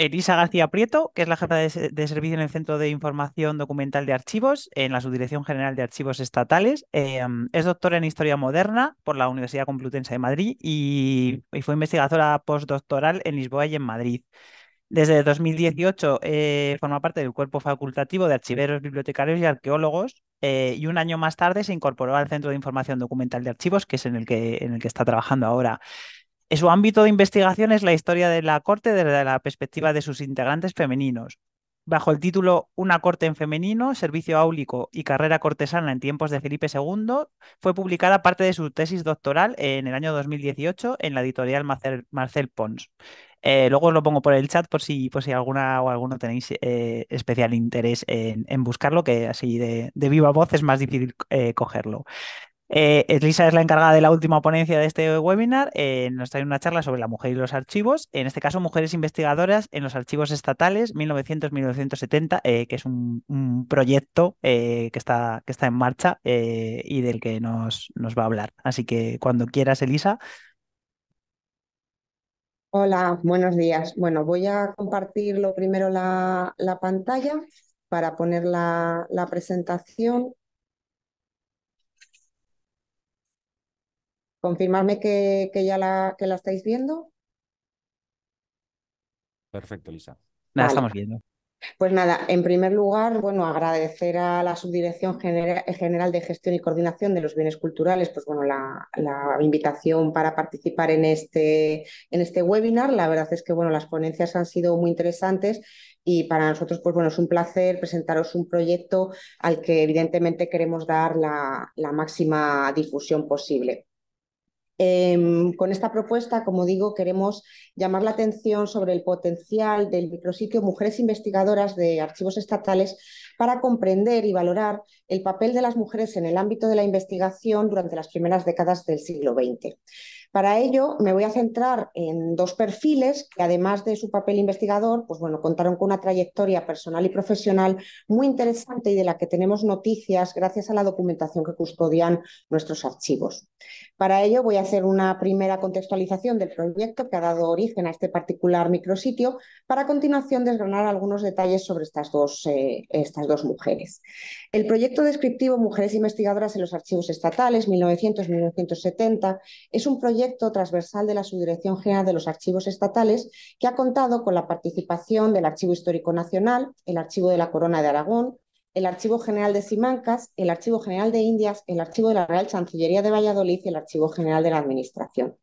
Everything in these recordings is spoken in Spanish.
Elisa García Prieto, que es la jefa de, servicio en el Centro de Información Documental de Archivos, en la Subdirección General de Archivos Estatales. Em, es doctora en Historia Moderna por la Universidad Complutense de Madrid y, fue investigadora postdoctoral en Lisboa y en Madrid. Desde 2018 eh, forma parte del cuerpo facultativo de archiveros, bibliotecarios y arqueólogos eh, y un año más tarde se incorporó al Centro de Información Documental de Archivos, que es en el que, en el que está trabajando ahora. Su ámbito de investigación es la historia de la corte desde la perspectiva de sus integrantes femeninos. Bajo el título Una corte en femenino, servicio áulico y carrera cortesana en tiempos de Felipe II, fue publicada parte de su tesis doctoral en el año 2018 en la editorial Marcel, Pons. Eh, luego lo pongo por el chat por si, si alguna o alguno tenéis eh, especial interés en, buscarlo, que así de, viva voz es más difícil eh, cogerlo. Elisa eh, eh, es la encargada de la última ponencia de este webinar. Eh, nos trae una charla sobre la mujer y los archivos. En este caso, mujeres investigadoras en los archivos estatales 1900-1970, que es un, proyecto que, está, que está en marcha y del que nos, nos va a hablar. Así que cuando quieras, Elisa. Hola, buenos días. Bueno, voy a compartir lo primero la, pantalla para poner la, la presentación Confirmadme que, ya la, que la estáis viendo. Perfecto, Lisa. Nada, estamos viendo. Pues nada, en primer lugar, bueno, agradecer a la Subdirección General de Gestión y Coordinación de los Bienes Culturales, pues bueno, la, invitación para participar en este, en este webinar. La verdad es que, bueno, las ponencias han sido muy interesantes y para nosotros, pues bueno, es un placer presentaros un proyecto al que evidentemente queremos dar la máxima difusión posible. Em, con esta propuesta, como digo, queremos llamar la atención sobre el potencial del micrositio Mujeres Investigadoras de Archivos Estatales para comprender y valorar el papel de las mujeres en el ámbito de la investigación durante las primeras décadas del siglo XX. Para ello, me voy a centrar en dos perfiles que, además de su papel investigador, pues bueno, contaron con una trayectoria personal y profesional muy interesante y de la que tenemos noticias gracias a la documentación que custodian nuestros archivos. Para ello, voy a hacer una primera contextualización del proyecto que ha dado origen a este particular micrositio, para a continuación desgranar algunos detalles sobre estas dos, eh, estas dos mujeres. El proyecto descriptivo Mujeres Investigadoras en los Archivos Estatales 1900-1970 es un proyecto proyecto transversal de la Subdirección General de los Archivos Estatales que ha contado con la participación del Archivo Histórico Nacional, el Archivo de la Corona de Aragón, el Archivo General de Simancas, el Archivo General de Indias, el Archivo de la Real Chancillería de Valladolid y el Archivo General de la Administración.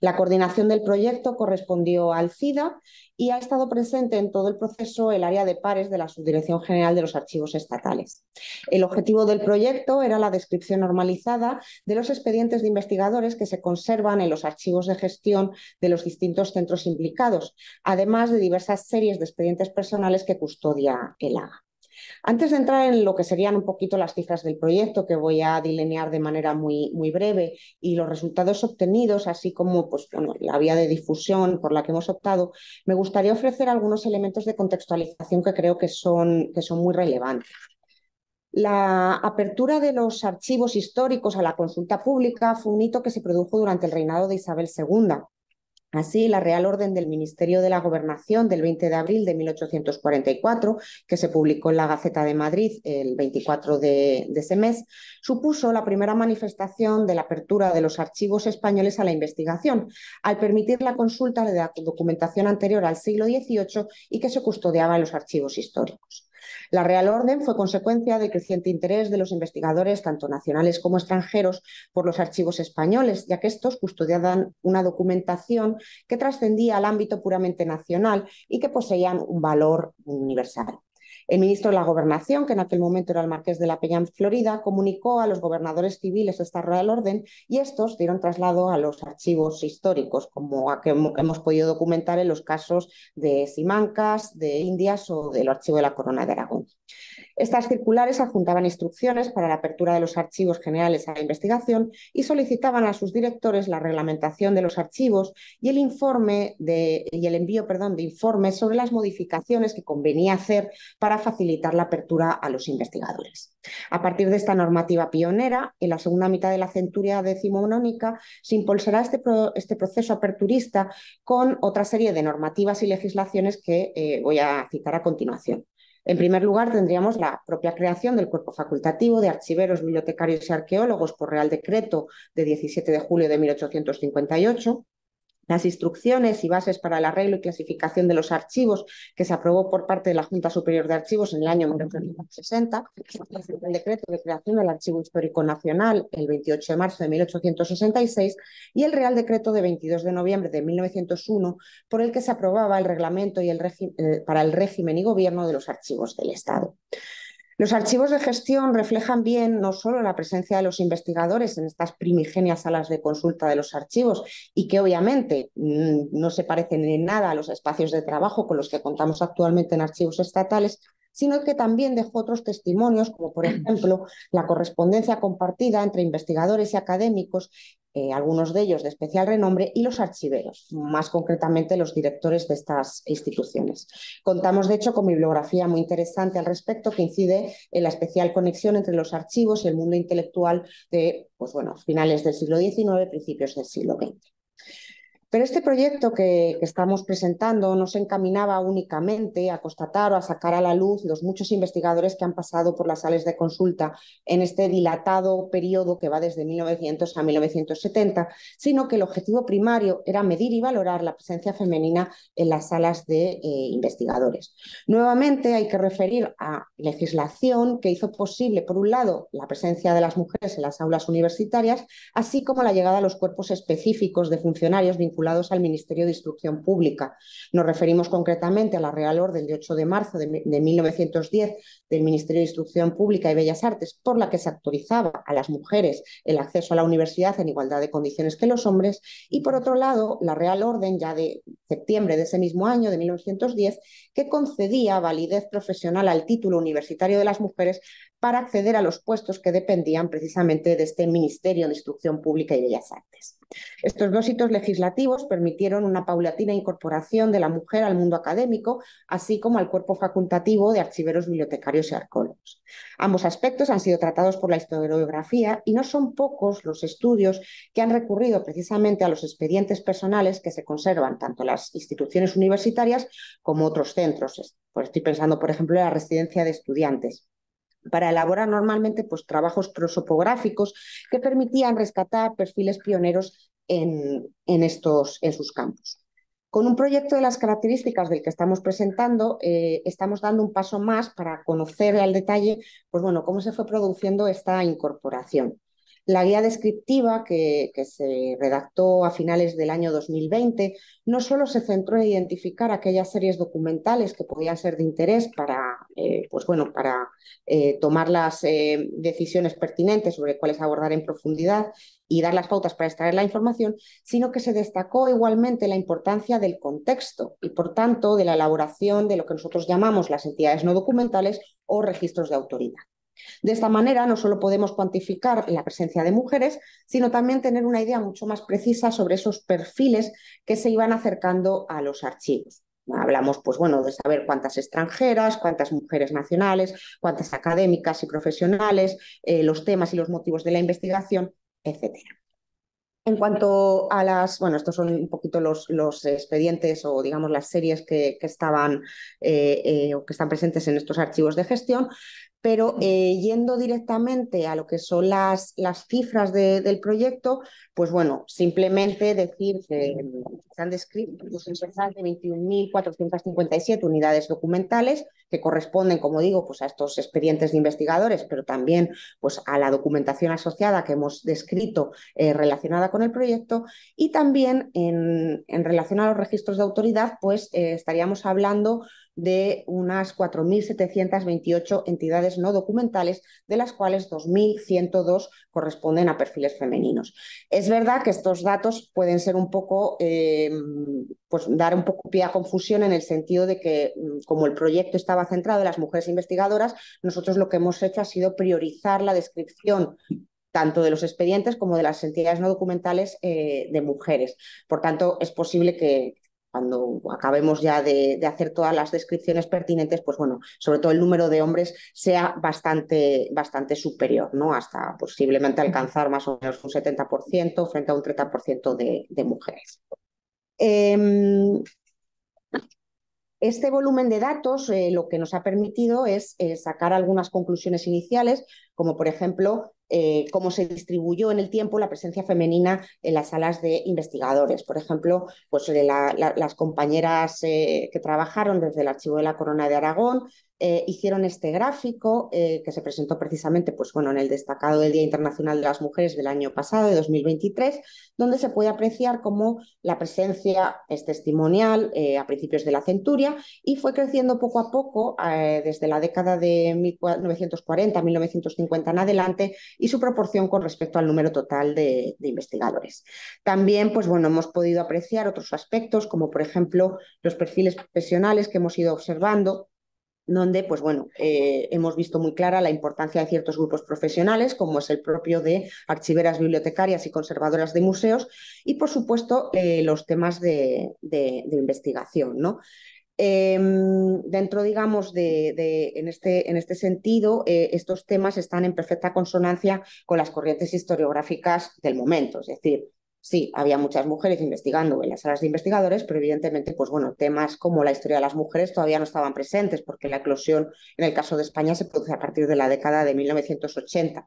La coordinación del proyecto correspondió al CIDA y ha estado presente en todo el proceso el área de pares de la Subdirección General de los Archivos Estatales. El objetivo del proyecto era la descripción normalizada de los expedientes de investigadores que se conservan en los archivos de gestión de los distintos centros implicados, además de diversas series de expedientes personales que custodia el AGA. Antes de entrar en lo que serían un poquito las cifras del proyecto, que voy a delinear de manera muy, muy breve, y los resultados obtenidos, así como pues, la vía de difusión por la que hemos optado, me gustaría ofrecer algunos elementos de contextualización que creo que que son muy relevantes. La apertura de los archivos históricos a la consulta pública fue un hito que se produjo durante el reinado de Isabel II Así, la Real Orden del Ministerio de la Gobernación del 20 de abril de 1844, que se publicó en la Gaceta de Madrid el 24 de, ese mes, supuso la primera manifestación de la apertura de los archivos españoles a la investigación, al permitir la consulta de la documentación anterior al siglo XVIII y que se custodiaba en los archivos históricos. La Real Orden fue consecuencia del creciente interés de los investigadores, tanto nacionales como extranjeros, por los archivos españoles, ya que estos custodiaban una documentación que trascendía al ámbito puramente nacional y que poseían un valor universal. El ministro de la Gobernación, que en aquel momento era el marqués de la Peña Florida, comunicó a los gobernadores civiles esta Real Orden y estos dieron traslado a los archivos históricos, como a que hemos podido documentar en los casos de Simancas, de Indias o del Archivo de la Corona de Aragón. Estas circulares adjuntaban instrucciones para la apertura de los archivos generales a la investigación y solicitaban a sus directores la reglamentación de los archivos y el informe y el envío, perdón, de informes sobre las modificaciones que convenía hacer para facilitar la apertura a los investigadores. A partir de esta normativa pionera, en la segunda mitad de la centuria decimonónica se impulsará este, este proceso aperturista con otra serie de normativas y legislaciones que eh, voy a citar a continuación. En primer lugar, tendríamos la propia creación del cuerpo facultativo de archiveros, bibliotecarios y arqueólogos por Real Decreto de 17 de julio de 1858 las instrucciones y bases para el arreglo y clasificación de los archivos que se aprobó por parte de la Junta Superior de Archivos en el año 1960, el decreto de creación del Archivo Histórico Nacional el 28 de marzo de 1866 y el Real Decreto de 22 de noviembre de 1901 por el que se aprobaba el reglamento y el eh, para el régimen y gobierno de los archivos del Estado. Los archivos de gestión reflejan bien no solo la presencia de los investigadores en estas primigenias salas de consulta de los archivos y que obviamente mm, no se parecen en nada a los espacios de trabajo con los que contamos actualmente en archivos estatales, sino que también dejó otros testimonios, como por ejemplo la correspondencia compartida entre investigadores y académicos eh, algunos de ellos de especial renombre, y los archiveros, más concretamente los directores de estas instituciones. Contamos, de hecho, con bibliografía muy interesante al respecto que incide en la especial conexión entre los archivos y el mundo intelectual de pues bueno, finales del siglo XIX, principios del siglo XX. Pero este proyecto que, estamos presentando no se encaminaba únicamente a constatar o a sacar a la luz los muchos investigadores que han pasado por las sales de consulta en este dilatado periodo que va desde 1900 a 1970, sino que el objetivo primario era medir y valorar la presencia femenina en las salas de eh, investigadores. Nuevamente hay que referir a legislación que hizo posible, por un lado, la presencia de las mujeres en las aulas universitarias, así como la llegada a los cuerpos específicos de funcionarios vinculados al Ministerio de Instrucción Pública. Nos referimos concretamente a la Real Orden de 8 de marzo de, de 1910 del Ministerio de Instrucción Pública y Bellas Artes, por la que se autorizaba a las mujeres el acceso a la universidad en igualdad de condiciones que los hombres, y por otro lado, la Real Orden ya de septiembre de ese mismo año, de 1910, que concedía validez profesional al título universitario de las mujeres para acceder a los puestos que dependían precisamente de este Ministerio de Instrucción Pública y Bellas Artes. Estos dos hitos legislativos permitieron una paulatina incorporación de la mujer al mundo académico, así como al cuerpo facultativo de archiveros, bibliotecarios y arcólogos. Ambos aspectos han sido tratados por la historiografía y no son pocos los estudios que han recurrido precisamente a los expedientes personales que se conservan tanto las instituciones universitarias como otros centros. estoy pensando, por ejemplo, en la residencia de estudiantes para elaborar normalmente pues, trabajos prosopográficos que permitían rescatar perfiles pioneros en, estos, en sus campos. Con un proyecto de las características del que estamos presentando, eh, estamos dando un paso más para conocer al detalle pues, bueno, cómo se fue produciendo esta incorporación. La guía descriptiva que, se redactó a finales del año 2020 no solo se centró en identificar aquellas series documentales que podían ser de interés para, eh, pues bueno, para eh, tomar las eh, decisiones pertinentes sobre cuáles abordar en profundidad y dar las pautas para extraer la información, sino que se destacó igualmente la importancia del contexto y, por tanto, de la elaboración de lo que nosotros llamamos las entidades no documentales o registros de autoridad. De esta manera, no solo podemos cuantificar la presencia de mujeres, sino también tener una idea mucho más precisa sobre esos perfiles que se iban acercando a los archivos. Hablamos, pues bueno, de saber cuántas extranjeras, cuántas mujeres nacionales, cuántas académicas y profesionales, eh, los temas y los motivos de la investigación, etc. En cuanto a las, bueno, estos son un poquito los, expedientes o digamos las series que, estaban eh, eh, o que están presentes en estos archivos de gestión. Pero eh, yendo directamente a lo que son las, las cifras del proyecto, pues bueno, simplemente decir que se han descrito de 21.457 unidades documentales que corresponden, como digo, pues a estos expedientes de investigadores, pero también pues a la documentación asociada que hemos descrito eh, relacionada con el proyecto y también en, relación a los registros de autoridad, pues eh, estaríamos hablando de unas 4.728 entidades no documentales, de las cuales 2.102 corresponden a perfiles femeninos. Es verdad que estos datos pueden ser un poco, eh, pues dar un poco pie a confusión en el sentido de que, mm, como el proyecto estaba centrado en las mujeres investigadoras, nosotros lo que hemos hecho ha sido priorizar la descripción tanto de los expedientes como de las entidades no documentales eh, de mujeres. Por tanto, es posible que cuando acabemos ya de, hacer todas las descripciones pertinentes, pues bueno, sobre todo el número de hombres sea bastante, bastante superior, ¿no? Hasta posiblemente alcanzar más o menos un 70% frente a un 30% de, mujeres. Em, este volumen de datos eh, lo que nos ha permitido es eh, sacar algunas conclusiones iniciales, como por ejemplo eh, cómo se distribuyó en el tiempo la presencia femenina en las salas de investigadores. Por ejemplo, pues, las compañeras que trabajaron desde el Archivo de la Corona de Aragón, eh, hicieron este gráfico eh, que se presentó precisamente pues, bueno, en el destacado del Día Internacional de las Mujeres del año pasado, de 2023, donde se puede apreciar cómo la presencia es testimonial eh, a principios de la centuria y fue creciendo poco a poco desde la década de 1940-1950 en adelante y su proporción con respecto al número total de, investigadores. También pues, bueno, hemos podido apreciar otros aspectos como por ejemplo los perfiles profesionales que hemos ido observando donde pues bueno, eh, hemos visto muy clara la importancia de ciertos grupos profesionales, como es el propio de archiveras, bibliotecarias y conservadoras de museos, y por supuesto eh, los temas de, investigación. ¿no? Em, dentro, digamos, de, este, en, este, sentido, eh, estos temas están en perfecta consonancia con las corrientes historiográficas del momento, es decir, sí, había muchas mujeres investigando en las salas de investigadores, pero evidentemente, pues bueno, temas como la historia de las mujeres todavía no estaban presentes, porque la eclosión en el caso de España se produce a partir de la década de 1980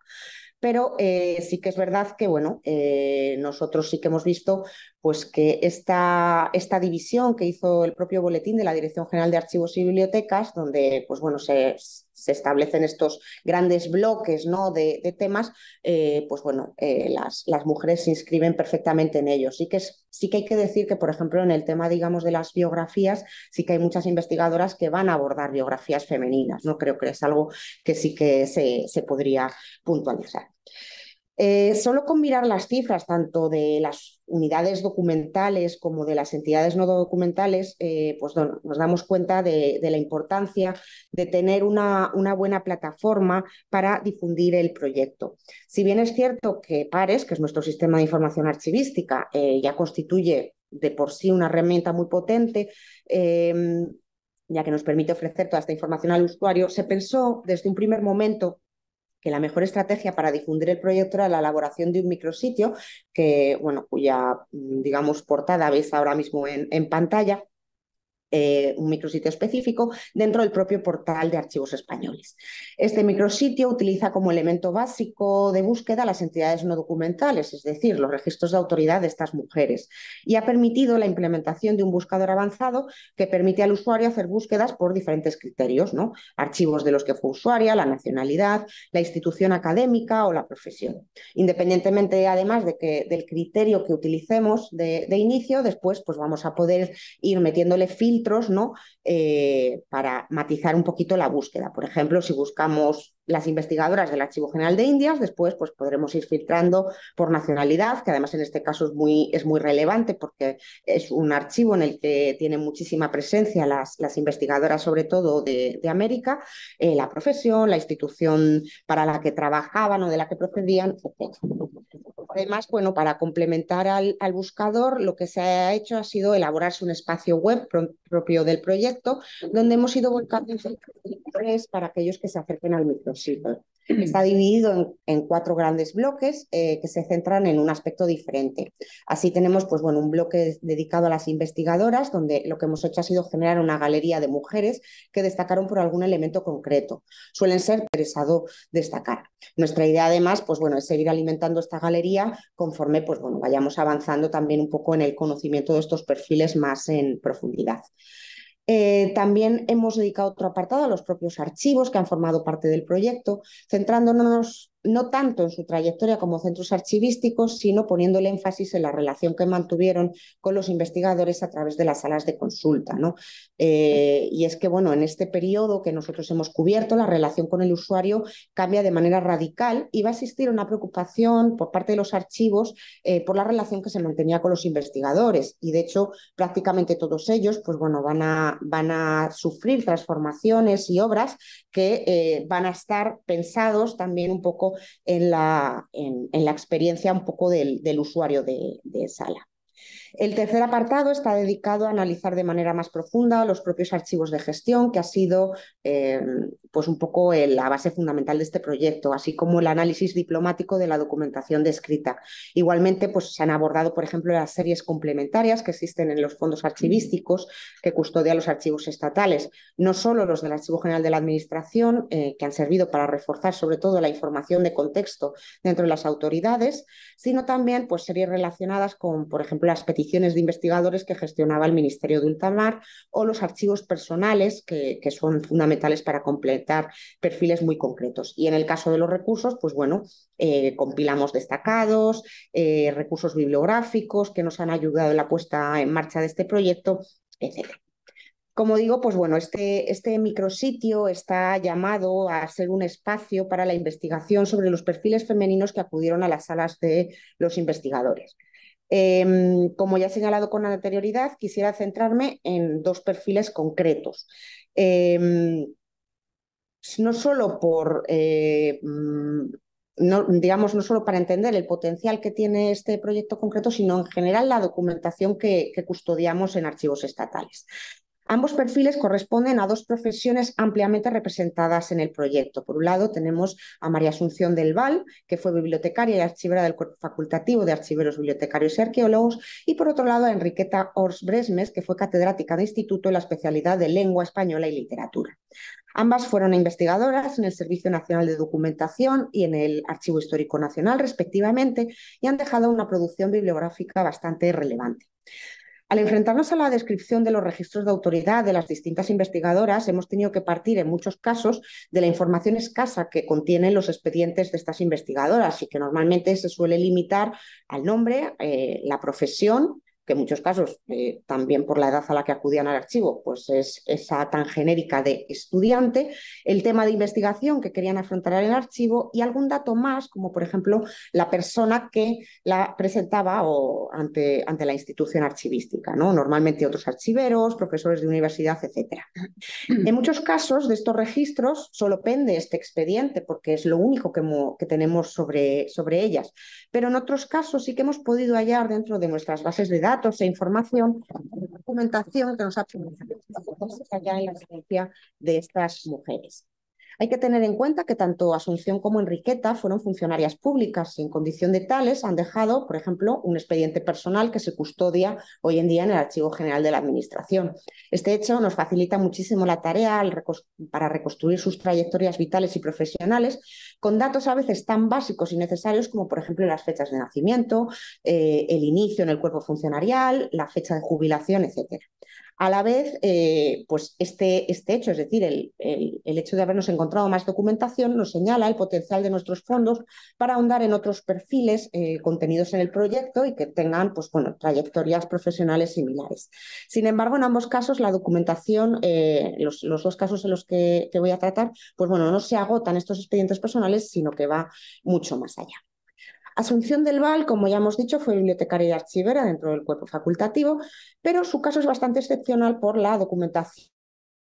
pero eh, sí que es verdad que bueno, eh, nosotros sí que hemos visto pues que esta, esta, división que hizo el propio boletín de la Dirección General de Archivos y Bibliotecas, donde pues bueno, se, se establecen estos grandes bloques ¿no? de, temas, eh, pues bueno, eh, las, mujeres se inscriben perfectamente en ellos. Sí que, sí que hay que decir que, por ejemplo, en el tema, digamos, de las biografías, sí que hay muchas investigadoras que van a abordar biografías femeninas, ¿no? Creo que es algo que sí que se, se podría puntualizar. Eh, solo con mirar las cifras, tanto de las unidades documentales como de las entidades no documentales, eh, pues nos damos cuenta de, la importancia de tener una, buena plataforma para difundir el proyecto. Si bien es cierto que PARES, que es nuestro sistema de información archivística, eh, ya constituye de por sí una herramienta muy potente, em, ya que nos permite ofrecer toda esta información al usuario, se pensó desde un primer momento que la mejor estrategia para difundir el proyecto era la elaboración de un micrositio que, bueno, cuya, mm, digamos, portada veis ahora mismo en pantalla, eh, un micrositio específico dentro del propio portal de archivos españoles. Este micrositio utiliza como elemento básico de búsqueda las entidades no documentales, es decir, los registros de autoridad de estas mujeres, y ha permitido la implementación de un buscador avanzado que permite al usuario hacer búsquedas por diferentes criterios, ¿no? archivos de los que fue usuaria, la nacionalidad, la institución académica o la profesión. Independientemente, además, de que, del criterio que utilicemos de, inicio, después pues vamos a poder ir metiéndole filtros ¿no? Eh, para matizar un poquito la búsqueda. Por ejemplo, si buscamos las investigadoras del Archivo General de Indias, después pues podremos ir filtrando por nacionalidad, que además en este caso es muy, es muy relevante porque es un archivo en el que tienen muchísima presencia las, las investigadoras, sobre todo de, América, eh, la profesión, la institución para la que trabajaban o de la que procedían, Además, bueno, para complementar al, buscador, lo que se ha hecho ha sido elaborarse un espacio web propio del proyecto, donde hemos ido volcando para aquellos que se acerquen al micro eh, está dividido en, cuatro grandes bloques eh, que se centran en un aspecto diferente. Así tenemos pues, bueno, un bloque dedicado a las investigadoras, donde lo que hemos hecho ha sido generar una galería de mujeres que destacaron por algún elemento concreto. Suelen ser interesado destacar. Nuestra idea, además, pues, bueno, es seguir alimentando esta galería conforme pues, bueno, vayamos avanzando también un poco en el conocimiento de estos perfiles más en profundidad. Eh, también hemos dedicado otro apartado a los propios archivos que han formado parte del proyecto, centrándonos no tanto en su trayectoria como centros archivísticos, sino poniendo el énfasis en la relación que mantuvieron con los investigadores a través de las salas de consulta. ¿no? Eh, y es que, bueno, en este periodo que nosotros hemos cubierto, la relación con el usuario cambia de manera radical y va a existir una preocupación por parte de los archivos eh, por la relación que se mantenía con los investigadores. Y de hecho, prácticamente todos ellos, pues bueno, van a, van a sufrir transformaciones y obras que eh, van a estar pensados también un poco en la, experiencia un poco del, usuario de sala. El tercer apartado está dedicado a analizar de manera más profunda los propios archivos de gestión, que ha sido eh, pues un poco la base fundamental de este proyecto, así como el análisis diplomático de la documentación descrita. Igualmente, pues se han abordado, por ejemplo, las series complementarias que existen en los fondos archivísticos que custodian los archivos estatales, no solo los del Archivo General de la Administración, eh, que han servido para reforzar sobre todo la información de contexto dentro de las autoridades, sino también pues series relacionadas con, por ejemplo, las peticiones de investigadores que gestionaba el Ministerio de Ultramar o los archivos personales que, son fundamentales para completar perfiles muy concretos. Y en el caso de los recursos, pues bueno, eh, compilamos destacados, eh, recursos bibliográficos que nos han ayudado en la puesta en marcha de este proyecto, etcétera Como digo, pues bueno, este, este micrositio está llamado a ser un espacio para la investigación sobre los perfiles femeninos que acudieron a las salas de los investigadores. Em, como ya he señalado con anterioridad, quisiera centrarme en dos perfiles concretos. Em, no solo por eh, mm, digamos, no solo para entender el potencial que tiene este proyecto concreto, sino en general la documentación que custodiamos en archivos estatales. Ambos perfiles corresponden a dos profesiones ampliamente representadas en el proyecto. Por un lado, tenemos a María Asunción del Val, que fue bibliotecaria y archivera del Facultativo de Archiveros Bibliotecarios y Arqueólogos, y por otro lado, a Enriqueta Ors Bresmes, que fue catedrática de instituto en la especialidad de Lengua Española y Literatura. Ambas fueron investigadoras en el Servicio Nacional de Documentación y en el Archivo Histórico Nacional, respectivamente, y han dejado una producción bibliográfica bastante relevante. Al enfrentarnos a la descripción de los registros de autoridad de las distintas investigadoras, hemos tenido que partir en muchos casos de la información escasa que contienen los expedientes de estas investigadoras y que normalmente se suele limitar al nombre, eh, la profesión, que en muchos casos, eh, también por la edad a la que acudían al archivo, pues es esa tan genérica de estudiante, el tema de investigación que querían afrontar en el archivo y algún dato más, como por ejemplo la persona que la presentaba o ante, ante la institución archivística, ¿no? normalmente otros archiveros, profesores de universidad, etc. Mm. En muchos casos de estos registros solo pende este expediente porque es lo único que, que tenemos sobre, sobre ellas, pero en otros casos sí que hemos podido hallar dentro de nuestras bases de datos datos e información, documentación que nos ha permitido la de estas mujeres. Hay que tener en cuenta que tanto Asunción como Enriqueta fueron funcionarias públicas y en condición de tales han dejado, por ejemplo, un expediente personal que se custodia hoy en día en el Archivo General de la Administración. Este hecho nos facilita muchísimo la tarea para reconstruir sus trayectorias vitales y profesionales con datos a veces tan básicos y necesarios como, por ejemplo, las fechas de nacimiento, eh, el inicio en el cuerpo funcionarial, la fecha de jubilación, etcétera. A la vez, eh, pues este, este, hecho, es decir, el, hecho de habernos encontrado más documentación, nos señala el potencial de nuestros fondos para ahondar en otros perfiles eh, contenidos en el proyecto y que tengan pues, bueno, trayectorias profesionales similares. Sin embargo, en ambos casos, la documentación, eh, los, dos casos en los que, que voy a tratar, pues bueno, no se agotan estos expedientes personales, sino que va mucho más allá. Asunción del Val, como ya hemos dicho, fue bibliotecaria y archivera dentro del cuerpo facultativo, pero su caso es bastante excepcional por la documentación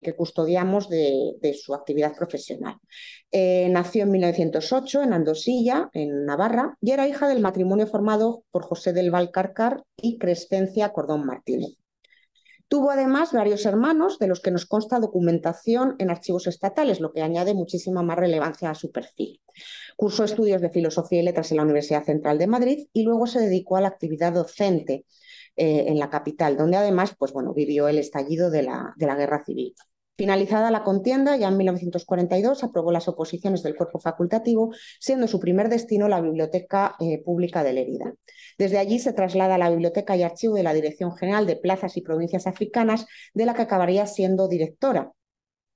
que custodiamos de, su actividad profesional. Eh, nació en 1908 en Andosilla, en Navarra, y era hija del matrimonio formado por José del Carcar y Crescencia Cordón Martínez. Tuvo además varios hermanos de los que nos consta documentación en archivos estatales, lo que añade muchísima más relevancia a su perfil. Cursó estudios de Filosofía y Letras en la Universidad Central de Madrid y luego se dedicó a la actividad docente eh, en la capital, donde además pues, bueno, vivió el estallido de la Guerra Civil. Finalizada la contienda, ya en 1942 aprobó las oposiciones del cuerpo facultativo, siendo su primer destino la Biblioteca eh, Pública de Lerida. Desde allí se traslada a la Biblioteca y Archivo de la Dirección General de Plazas y Provincias Africanas, de la que acabaría siendo directora.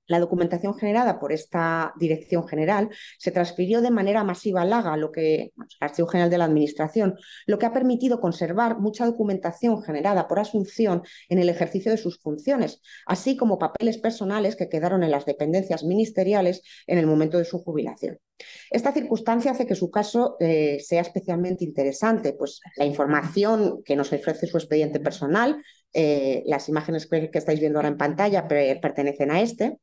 La documentación generada por esta Dirección General se transfirió de manera masiva al Laga, lo que Archivo General de la Administración, lo que ha permitido conservar mucha documentación generada por Asunción en el ejercicio de sus funciones, así como papeles personales que quedaron en las dependencias ministeriales en el momento de su jubilación. Esta circunstancia hace que su caso eh, sea especialmente interesante, pues la información que nos ofrece su expediente personal, eh, las imágenes que estáis viendo ahora en pantalla pertenecen a este,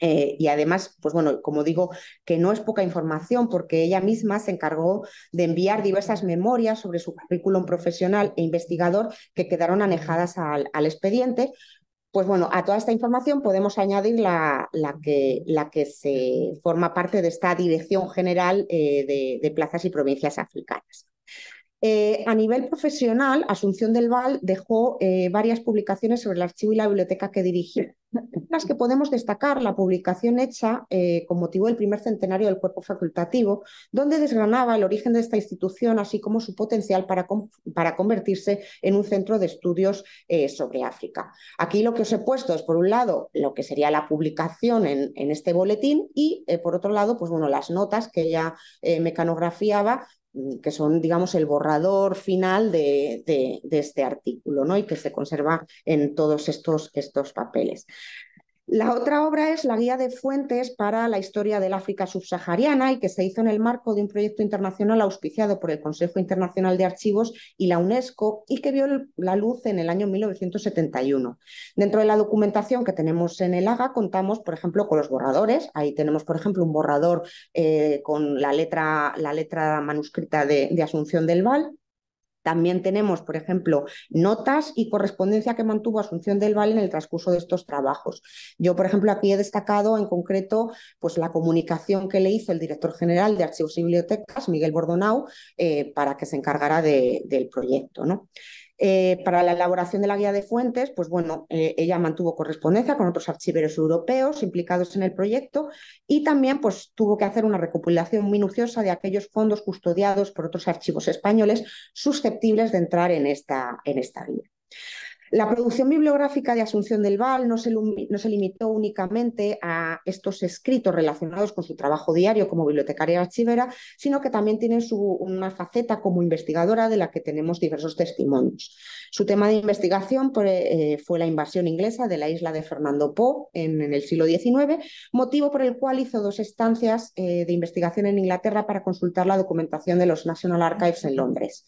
eh, y además, pues bueno, como digo, que no es poca información porque ella misma se encargó de enviar diversas memorias sobre su currículum profesional e investigador que quedaron anejadas al, expediente. Pues bueno, a toda esta información podemos añadir la, que, se forma parte de esta Dirección General eh, de Plazas y Provincias Africanas. Eh, a nivel profesional, Asunción del Val dejó eh, varias publicaciones sobre el archivo y la biblioteca que dirigió, las que podemos destacar la publicación hecha eh, con motivo del primer centenario del cuerpo facultativo, donde desgranaba el origen de esta institución, así como su potencial para, convertirse en un centro de estudios sobre África. Aquí lo que os he puesto es, por un lado, lo que sería la publicación en, este boletín y, por otro lado, pues, bueno, las notas que ella mecanografiaba Mm, que son, digamos, el borrador final de, este artículo, ¿no? Y que se conserva en todos estos, estos papeles. La otra obra es la guía de fuentes para la historia del África subsahariana y que se hizo en el marco de un proyecto internacional auspiciado por el Consejo Internacional de Archivos y la UNESCO y que vio la luz en el año 1971. Dentro de la documentación que tenemos en el AGA contamos, por ejemplo, con los borradores. Ahí tenemos, por ejemplo, un borrador eh, con la letra, la letra manuscrita de Asunción del Val, también tenemos, por ejemplo, notas y correspondencia que mantuvo Asunción del Valle en el transcurso de estos trabajos. Yo, por ejemplo, aquí he destacado en concreto pues, la comunicación que le hizo el director general de Archivos y Bibliotecas, Miguel Bordonau, eh, para que se encargara del proyecto. ¿no? Eh, para la elaboración de la guía de fuentes, pues bueno, eh, ella mantuvo correspondencia con otros archiveros europeos implicados en el proyecto y también pues tuvo que hacer una recopilación minuciosa de aquellos fondos custodiados por otros archivos españoles susceptibles de entrar en esta, en esta guía. La producción bibliográfica de Asunción del Val no se, limitó únicamente a estos escritos relacionados con su trabajo diario como bibliotecaria archivera, sino que también tiene una faceta como investigadora de la que tenemos diversos testimonios. Su tema de investigación pues, eh, fue la invasión inglesa de la isla de Fernando Po en el siglo XIX, motivo por el cual hizo dos estancias eh, de investigación en Inglaterra para consultar la documentación de los National Archives en Londres.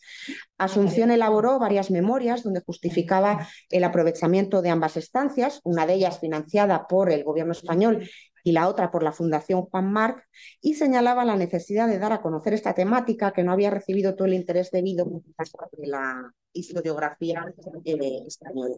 Asunción elaboró varias memorias donde justificaba el aprovechamiento de ambas estancias, una de ellas financiada por el gobierno español y la otra por la Fundación Juan Marc, y señalaba la necesidad de dar a conocer esta temática que no había recibido todo el interés debido de la historiografía eh, española.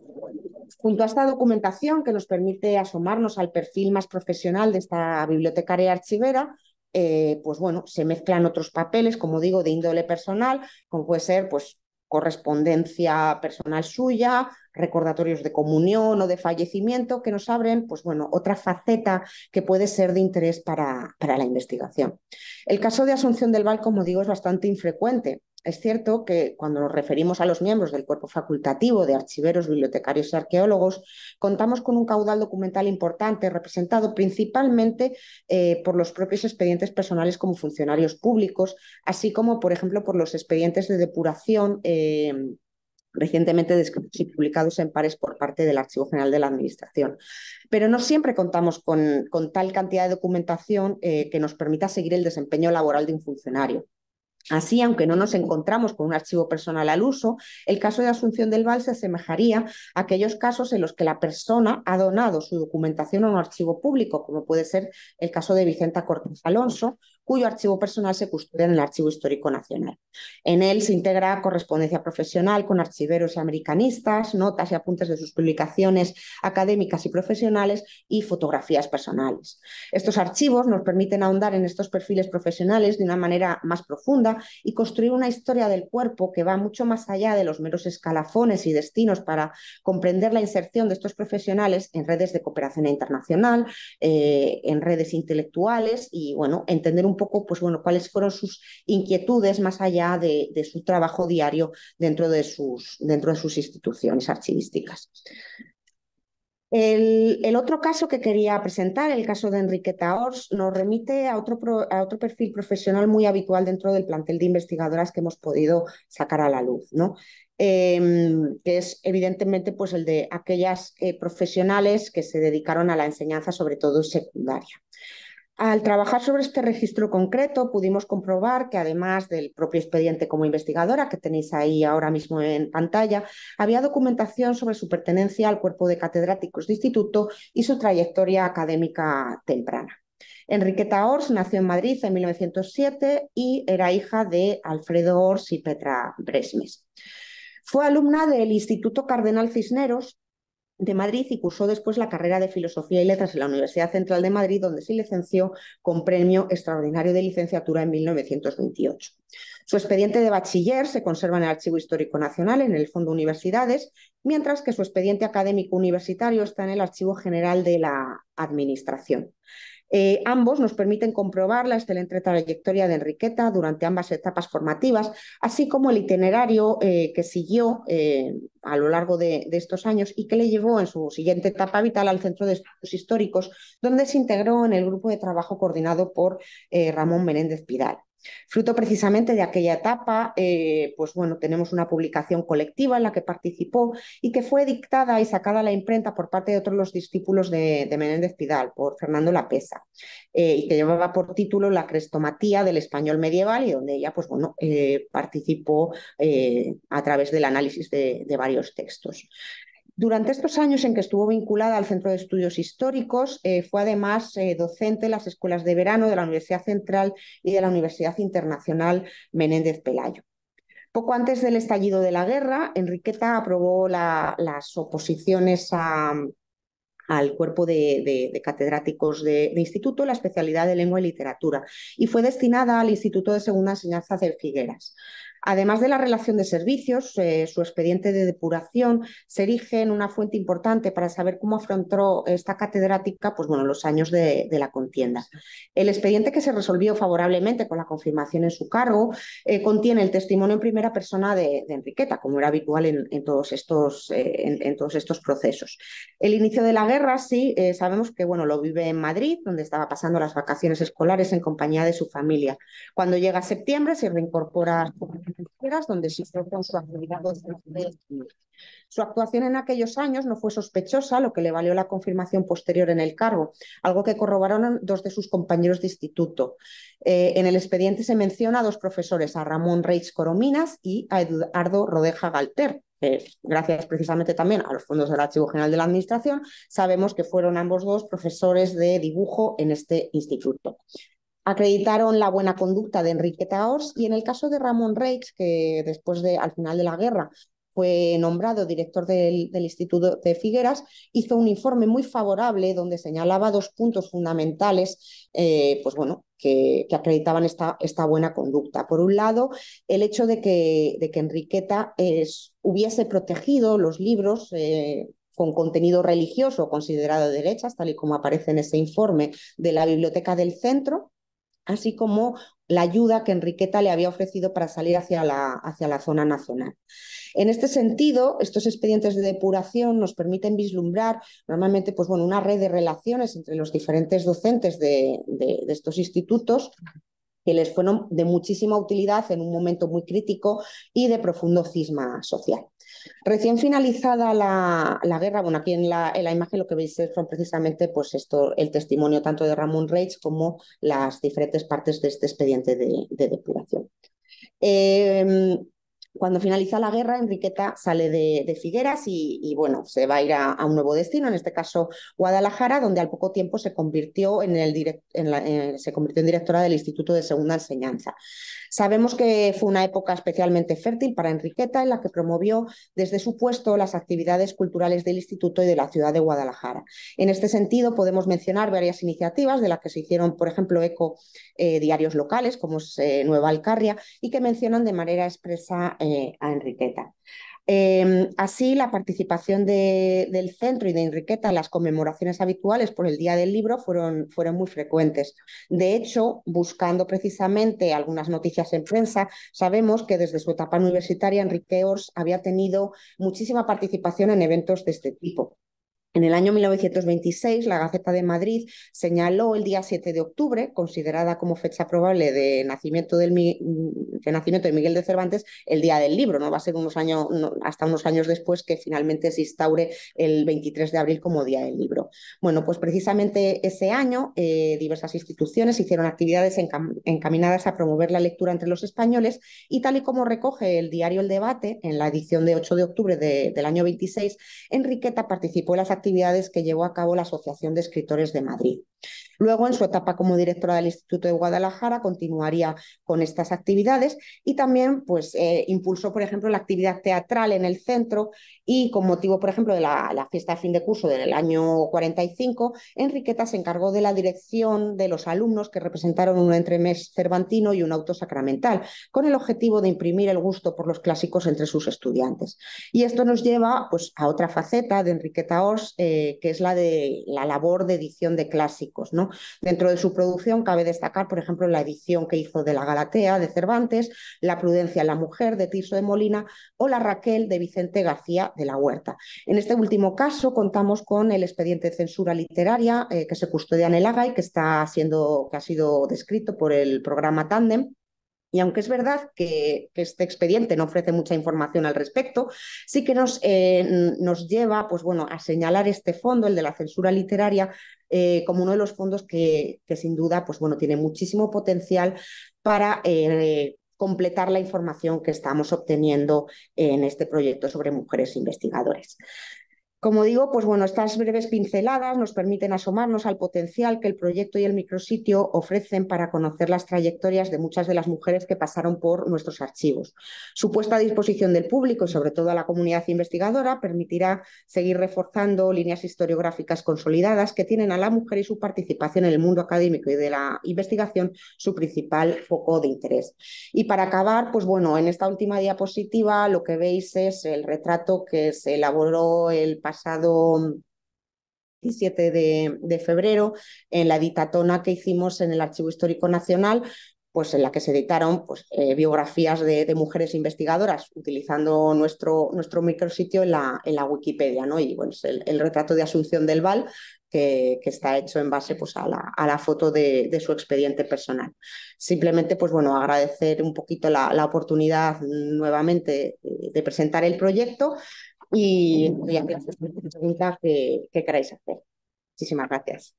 Junto a esta documentación que nos permite asomarnos al perfil más profesional de esta bibliotecaria archivera, eh, pues bueno, se mezclan otros papeles, como digo, de índole personal, como puede ser pues correspondencia personal suya, recordatorios de comunión o de fallecimiento que nos abren, pues bueno, otra faceta que puede ser de interés para, para la investigación. El caso de Asunción del Val, como digo, es bastante infrecuente. Es cierto que cuando nos referimos a los miembros del cuerpo facultativo de archiveros, bibliotecarios y arqueólogos, contamos con un caudal documental importante, representado principalmente eh, por los propios expedientes personales como funcionarios públicos, así como, por ejemplo, por los expedientes de depuración. Eh, recientemente descritos y publicados en pares por parte del Archivo General de la Administración. Pero no siempre contamos con, tal cantidad de documentación eh, que nos permita seguir el desempeño laboral de un funcionario. Así, aunque no nos encontramos con un archivo personal al uso, el caso de Asunción del Val se asemejaría a aquellos casos en los que la persona ha donado su documentación a un archivo público, como puede ser el caso de Vicenta Cortés Alonso cuyo archivo personal se custodia en el Archivo Histórico Nacional. En él se integra correspondencia profesional con archiveros y americanistas, notas y apuntes de sus publicaciones académicas y profesionales y fotografías personales. Estos archivos nos permiten ahondar en estos perfiles profesionales de una manera más profunda y construir una historia del cuerpo que va mucho más allá de los meros escalafones y destinos para comprender la inserción de estos profesionales en redes de cooperación internacional, eh, en redes intelectuales y, bueno, entender un poco, pues bueno, cuáles fueron sus inquietudes más allá de, su trabajo diario dentro de sus, dentro de sus instituciones archivísticas. El, otro caso que quería presentar, el caso de Enriqueta Ors, nos remite a otro, a otro perfil profesional muy habitual dentro del plantel de investigadoras que hemos podido sacar a la luz, ¿no? Em, que es evidentemente pues, el de aquellas eh, profesionales que se dedicaron a la enseñanza, sobre todo secundaria. Al trabajar sobre este registro concreto, pudimos comprobar que además del propio expediente como investigadora, que tenéis ahí ahora mismo en pantalla, había documentación sobre su pertenencia al cuerpo de catedráticos de instituto y su trayectoria académica temprana. Enriqueta Ors nació en Madrid en 1907 y era hija de Alfredo Ors y Petra Bresmes. Fue alumna del Instituto Cardenal Cisneros de Madrid y cursó después la carrera de Filosofía y Letras en la Universidad Central de Madrid, donde se licenció con premio extraordinario de licenciatura en 1928. Su expediente de bachiller se conserva en el Archivo Histórico Nacional, en el Fondo Universidades, mientras que su expediente académico universitario está en el Archivo General de la Administración. Eh, ambos nos permiten comprobar la excelente trayectoria de Enriqueta durante ambas etapas formativas, así como el itinerario eh, que siguió eh, a lo largo de, de, estos años y que le llevó en su siguiente etapa vital al Centro de Estudios Históricos, donde se integró en el grupo de trabajo coordinado por Ramón Menéndez Pidal. Fruto precisamente de aquella etapa, eh, pues bueno, tenemos una publicación colectiva en la que participó y que fue dictada y sacada a la imprenta por parte de otros los discípulos de, Menéndez Pidal, por Fernando Lapesa, eh, y que llevaba por título La crestomatía del español medieval y donde ella, pues bueno, eh, participó a través del análisis de varios textos. Durante estos años en que estuvo vinculada al Centro de Estudios Históricos, eh, fue además eh, docente en las escuelas de verano de la Universidad Central y de la Universidad Internacional Menéndez Pelayo. Poco antes del estallido de la guerra, Enriqueta aprobó las oposiciones al cuerpo de, catedráticos de, de, instituto la especialidad de lengua y literatura y fue destinada al Instituto de Segunda Enseñanza de Figueras. Además de la relación de servicios, eh, su expediente de depuración se erige en una fuente importante para saber cómo afrontó esta catedrática pues, bueno, los años de, la contienda. El expediente que se resolvió favorablemente con la confirmación en su cargo eh, contiene el testimonio en primera persona de, Enriqueta, como era habitual en, todos, estos, eh, en, todos estos procesos. El inicio de la guerra, sí, sabemos que bueno, lo vive en Madrid, donde estaba pasando las vacaciones escolares en compañía de su familia. Cuando llega septiembre se reincorpora donde se con su actividad Su actuación en aquellos años no fue sospechosa, lo que le valió la confirmación posterior en el cargo, algo que corroboraron dos de sus compañeros de instituto. Eh, en el expediente se menciona a dos profesores, a Ramón Reis Corominas y a Eduardo Rodeja Galter, gracias precisamente también a los fondos del Archivo General de la Administración, sabemos que fueron ambos dos profesores de dibujo en este instituto. Acreditaron la buena conducta de Enriqueta Ors y en el caso de Ramón Reix, que después de, al final de la guerra, fue nombrado director del, Instituto de Figueras, hizo un informe muy favorable donde señalaba dos puntos fundamentales eh, pues bueno, que, acreditaban esta, buena conducta. Por un lado, el hecho de que, Enriqueta hubiese protegido los libros. Eh, con contenido religioso considerado derechas, tal y como aparece en ese informe de la Biblioteca del Centro, así como la ayuda que Enriqueta le había ofrecido para salir hacia la, hacia la zona nacional. En este sentido, estos expedientes de depuración nos permiten vislumbrar normalmente pues, una red de relaciones entre los diferentes docentes de, de estos institutos que les fueron de muchísima utilidad en un momento muy crítico y de profundo cisma social. Recién finalizada la, guerra, bueno, aquí en la, imagen lo que veis son precisamente pues esto, el testimonio tanto de Ramón Reich como las diferentes partes de este expediente de, depuración. Em, cuando finaliza la guerra, Enriqueta sale de, Figueras y, bueno, se va a ir a, un nuevo destino, en este caso Guadalajara, donde al poco tiempo se convirtió en, el eh, se convirtió en directora del Instituto de Segunda Enseñanza. Sabemos que fue una época especialmente fértil para Enriqueta, en la que promovió desde su puesto las actividades culturales del Instituto y de la ciudad de Guadalajara. En este sentido, podemos mencionar varias iniciativas de las que se hicieron, por ejemplo, eco eh, diarios locales, como eh, Nueva Alcarria, y que mencionan de manera expresa eh, a Enriqueta. Em, así, la participación del centro y de Enriqueta en las conmemoraciones habituales por el Día del Libro fueron, fueron muy frecuentes. De hecho, buscando precisamente algunas noticias en prensa, sabemos que desde su etapa universitaria Enrique Ors había tenido muchísima participación en eventos de este tipo. En el año 1926, la Gaceta de Madrid señaló el día 7 de octubre, considerada como fecha probable de nacimiento, del, de, nacimiento de Miguel de Cervantes, el día del libro. No va a ser unos años, hasta unos años después que finalmente se instaure el 23 de abril como día del libro. Bueno, pues precisamente ese año eh, diversas instituciones hicieron actividades encaminadas a promover la lectura entre los españoles y tal y como recoge el diario El Debate en la edición de 8 de octubre del año 26, Enriqueta participó en las actividades que llevó a cabo la Asociación de Escritores de Madrid. Luego, en su etapa como directora del Instituto de Guadalajara, continuaría con estas actividades y también pues, eh, impulsó, por ejemplo, la actividad teatral en el centro y con motivo, por ejemplo, de la, fiesta de fin de curso del año 45, Enriqueta se encargó de la dirección de los alumnos que representaron un entremés cervantino y un auto sacramental, con el objetivo de imprimir el gusto por los clásicos entre sus estudiantes. Y esto nos lleva pues, a otra faceta de Enriqueta Ors, eh, que es la de la labor de edición de clásicos, ¿no? dentro de su producción cabe destacar, por ejemplo, la edición que hizo de La Galatea de Cervantes, La Prudencia en la Mujer de Tirso de Molina o La Raquel de Vicente García de la Huerta. En este último caso contamos con el expediente de censura literaria eh, que se custodia en el AGAI, que, está siendo, que ha sido descrito por el programa Tandem y aunque es verdad que, este expediente no ofrece mucha información al respecto, sí que nos, eh, nos lleva pues bueno, a señalar este fondo, el de la censura literaria, eh, como uno de los fondos que, que, sin duda pues bueno, tiene muchísimo potencial para eh, completar la información que estamos obteniendo en este proyecto sobre mujeres investigadoras. Como digo, pues bueno, estas breves pinceladas nos permiten asomarnos al potencial que el proyecto y el micrositio ofrecen para conocer las trayectorias de muchas de las mujeres que pasaron por nuestros archivos. Su puesta a disposición del público y sobre todo a la comunidad investigadora permitirá seguir reforzando líneas historiográficas consolidadas que tienen a la mujer y su participación en el mundo académico y de la investigación su principal foco de interés. Y para acabar, pues bueno, en esta última diapositiva lo que veis es el retrato que se elaboró el pasado 17 de, febrero, en la editatona que hicimos en el Archivo Histórico Nacional, pues en la que se editaron pues, eh, biografías de, mujeres investigadoras utilizando nuestro, nuestro micrositio en la, en la Wikipedia, ¿no? Y bueno, el, retrato de Asunción del Val que, está hecho en base pues, a, la, a la foto de, su expediente personal. Simplemente, pues bueno, agradecer un poquito la, oportunidad nuevamente eh, de presentar el proyecto y voy a las preguntas que queráis hacer. Muchísimas gracias.